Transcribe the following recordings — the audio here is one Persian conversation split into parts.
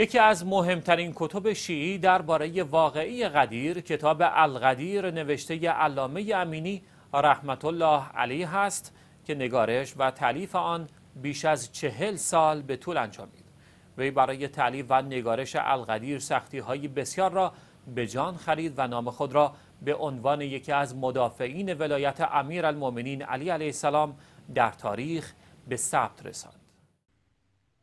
یکی از مهمترین کتب شیعی درباره واقعی قدیر کتاب القدیر نوشته علامه امینی رحمت الله علیه هست که نگارش و تعلیف آن بیش از چهل سال به طول انجامید وی برای تعلیف و نگارش القدیر سختی های بسیار را به جان خرید و نام خود را به عنوان یکی از مدافعین ولایت امیر علی علیه السلام در تاریخ به ثبت رساند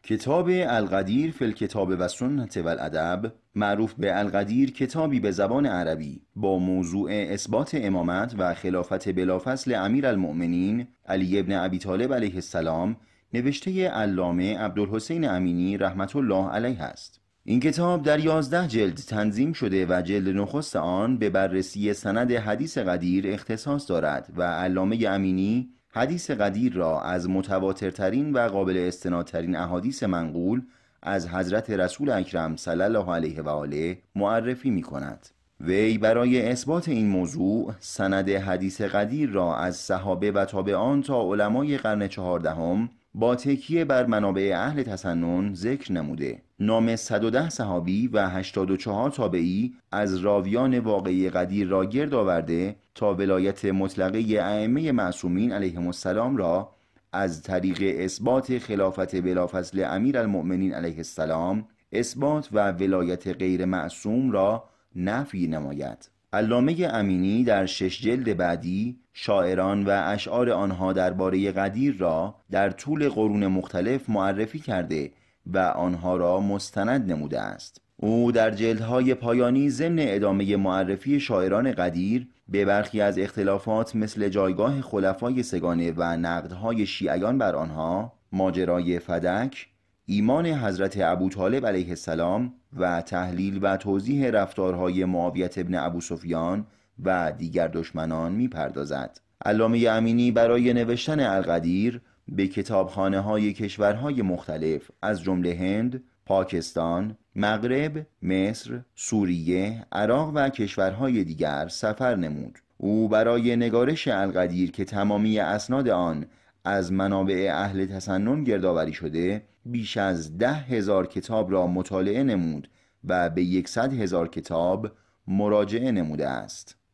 کتاب القدیر فی کتاب و سنت و الادب معروف به القدیر کتابی به زبان عربی با موضوع اثبات امامت و خلافت بلافصل امیر المؤمنین علی ابن ابی طالب علیه السلام نوشته علامه عبدالحسین امینی رحمت الله علیه است این کتاب در یازده جلد تنظیم شده و جلد نخست آن به بررسی سند حدیث قدیر اختصاص دارد و علامه امینی حدیث قدیر را از متواترترین و قابل استنادترین احادیث منقول از حضرت رسول اکرم صلی الله علیه و آله معرفی می کند. وی برای اثبات این موضوع سند حدیث قدیر را از صحابه و تابعان تا علمای قرن چهاردهم با تکیه بر منابع اهل تسنن ذکر نموده نام 110 صحابی و 84 تابعی از راویان واقعی قدیر را گرد آورده تا ولایت مطلقه ائمه معصومین علیهم السلام را از طریق اثبات خلافت بلافصل امیر المؤمنین علیه السلام اثبات و ولایت غیر معصوم را نفی نماید علامه امینی در شش جلد بعدی شاعران و اشعار آنها درباره قدیر را در طول قرون مختلف معرفی کرده و آنها را مستند نموده است او در جلدهای پایانی ضمن ادامه معرفی شاعران قدیر به برخی از اختلافات مثل جایگاه خلفای سگانه و نقدهای شیعیان بر آنها ماجرای فدک ایمان حضرت ابو طالب علیه السلام و تحلیل و توضیح رفتارهای معاویت ابن ابو سفیان و دیگر دشمنان پردازد علامه امینی برای نوشتن القدیر به کتابخانه های کشورهای مختلف از جمله هند، پاکستان، مغرب، مصر، سوریه، عراق و کشورهای دیگر سفر نمود. او برای نگارش القدیر که تمامی اسناد آن از منابع اهل تسنن گردآوری شده بیش از ده هزار کتاب را مطالعه نمود و به یکصد هزار کتاب مراجعه نموده است